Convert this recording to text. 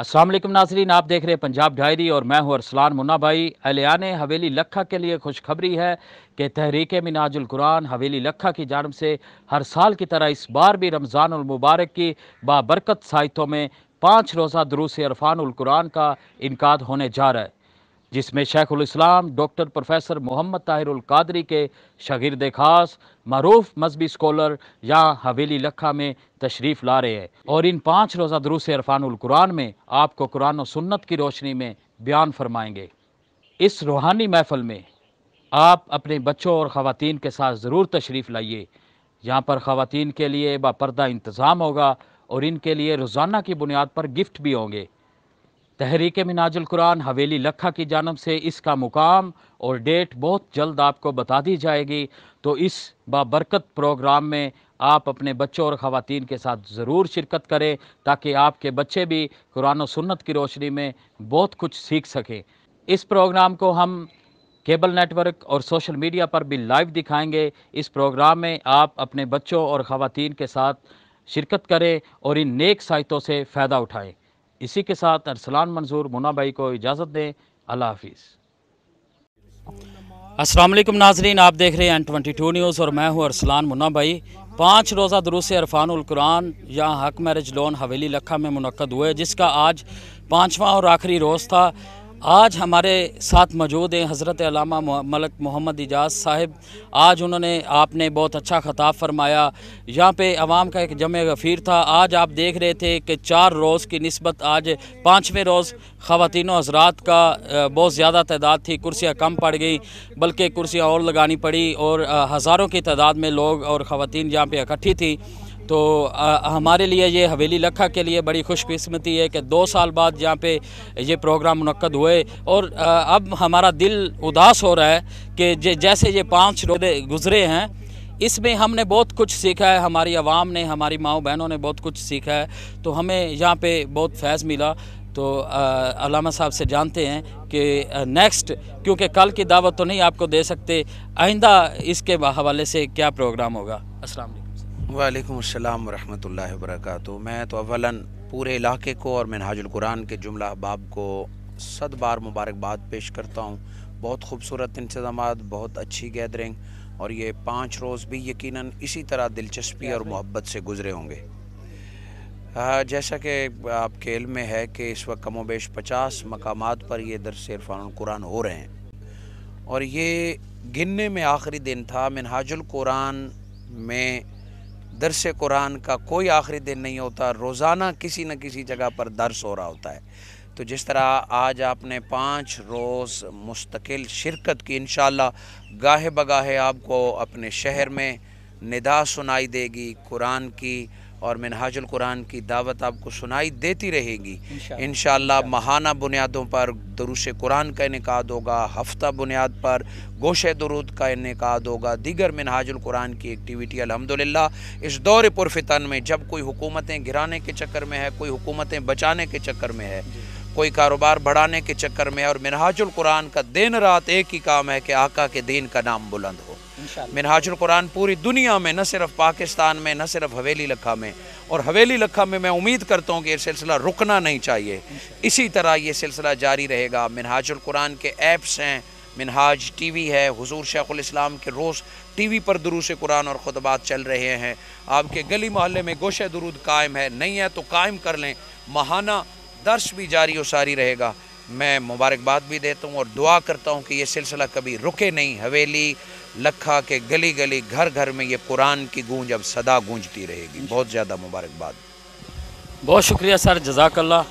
असल नाजरीन आप देख रहे हैं पंजाब डायरी और मैं हूं अरसलान मुन्ना भाई अलियान हवेली लखा के लिए खुशखबरी है कि तहरीक मिनाजुल कुरान हवेली लखा की जानब से हर साल की तरह इस बार भी रमज़ान मुबारक की बाबरकत साहितों में पाँच रोज़ा दरूस अरफान कुरान का इनका होने जा रहा है जिसमें शेखुल इस्लाम डॉक्टर प्रोफेसर मोहम्मद ताहिरुल कादरी के शगिरद खास मरूफ मजहबी स्कॉलर यहाँ हवेली लखा में तशरीफ़ ला रहे हैं और इन पाँच रोज़ा दरूस कुरान में आपको कुरान सुन्नत की रोशनी में बयान फरमाएंगे इस रूहानी महफल में आप अपने बच्चों और ख़वान के साथ ज़रूर तशरीफ़ लाइए यहाँ पर ख़वान के लिए बापरदा इंतज़ाम होगा और इनके लिए रोज़ाना की बुनियाद पर गिफ्ट भी होंगे तहरीक मिनाजुल कुरान हवेली लखा की जानब से इसका मुकाम और डेट बहुत जल्द आपको बता दी जाएगी तो इस बाबरकत प्रोग्राम में आप अपने बच्चों और ख़वान के साथ ज़रूर शिरकत करें ताकि आपके बच्चे भी कुरान सुन्नत की रोशनी में बहुत कुछ सीख सकें इस प्रोग्राम को हम केबल नेटवर्क और सोशल मीडिया पर भी लाइव दिखाएंगे इस प्रोग्राम में आप अपने बच्चों और ख़वान के साथ शिरकत करें और इन नेक साइतों से फ़ायदा उठाएँ इसी के साथ अरसलान मंजूर मुनाबाई को इजाज़त दें अल्लाह हाफिज़ असलम नाजरीन आप देख रहे हैं एन ट्वेंटी टू न्यूज़ और मैं हूँ अरसलान मुना भाई पाँच रोज़ा दरूस इरफानकुरान यहाँ हक मैरिज लोन हवेली लखा में मनद हुए जिसका आज पाँचवा और आखिरी रोज़ था आज हमारे साथ मौजूद हैं हज़रत अलामा मलक मोहम्मद इजाज़ साहब आज उन्होंने आपने बहुत अच्छा ख़ताब फरमाया यहाँ पे आवाम का एक जम गफ़ीर था आज आप देख रहे थे कि चार रोज़ की नस्बत आज पाँचवें रोज़ ख़वान हजरात का बहुत ज़्यादा तादाद थी कुर्सियाँ कम पड़ गई बल्कि कुर्सियाँ और लगानी पड़ी और हज़ारों की तादाद में लोग और ख़वान यहाँ पर इकट्ठी थी तो आ, हमारे लिए ये हवेली लखा के लिए बड़ी खुशकस्मती है कि दो साल बाद यहाँ पे ये प्रोग्राम मनकद हुए और आ, अब हमारा दिल उदास हो रहा है कि जैसे ये पाँच रोदे गुजरे हैं इसमें हमने बहुत कुछ सीखा है हमारी आवाम ने हमारी माओ बहनों ने बहुत कुछ सीखा है तो हमें यहाँ पे बहुत फैज़ मिला तो अलामा साहब से जानते हैं कि नेक्स्ट क्योंकि कल की दावत तो नहीं आपको दे सकते आइंदा इसके हवाले से क्या प्रोग्राम होगा असल वालेकुम अस्सलाम वरहमतुल्लाहि वबरकातुहू मैं तो अवलन पूरे इलाके को और मिनहाजुल कुरान के जुमला बाब को सद बार मुबारकबाद पेश करता हूँ बहुत खूबसूरत इंतजाम बहुत अच्छी गैदरिंग और ये पाँच रोज़ भी यकीनन इसी तरह दिलचस्पी और मोहब्बत से गुजरे होंगे जैसा कि आपके इल्म में है कि इस वक्त कमो बेश पचास मकाम पर ये दरस इरफान कुरान हो रहे हैं और ये गिनने में आखिरी दिन था मिनहाजुल कुरान में दरस कुरान का कोई आखिरी दिन नहीं होता रोज़ाना किसी न किसी जगह पर दर्स हो रहा होता है तो जिस तरह आज आपने पाँच रोज़ मुस्तकिल शिरकत की इन गाहे बगाहे आपको अपने शहर में निदा सुनाई देगी कुरान की और मिनहाजुल कुरान की दावत आपको सुनाई देती रहेगी इन महाना बुनियादों पर दरुश कुरान का इनका होगा हफ्ता बुनियाद पर गोश दरुद का इनका होगा दीगर मिनहाजुल कुरान की एक्टिविटी अलहमदिल्ला इस दौर पुरफितन में जब कोई हुकूमतें घिराने के चक्कर में है कोई हुकूमतें बचाने के चक्कर में है कोई कारोबार बढ़ाने के चक्कर में और मिनहाजुल कुरान का दिन रात एक ही काम है कि आका के दिन का नाम बुलंद हो मिनहाजुल कुरान पूरी दुनिया में न सिर्फ पाकिस्तान में न सिर्फ हवेली लखा में और हवेली लखा में मैं उम्मीद करता हूँ कि ये सिलसिला रुकना नहीं चाहिए इसी तरह ये सिलसिला जारी रहेगा मिनहाजुल कुरान के ऐप्स हैं मिनहाज टी वी है हजूर इस्लाम के रोज़ टी वी पर दुरूस कुरान और खुतबात चल रहे हैं आपके गली मोहल्ले में गोशे दरूद कायम है नहीं है तो कायम कर लें महाना दर्श भी जारी व सारी रहेगा मैं मुबारकबाद भी देता हूँ और दुआ करता हूँ कि ये सिलसिला कभी रुके नहीं हवेली लखा के गली गली घर घर में ये कुरान की गूंज अब सदा गूंजती रहेगी बहुत ज़्यादा मुबारकबाद बहुत शुक्रिया सर जजाकल्ला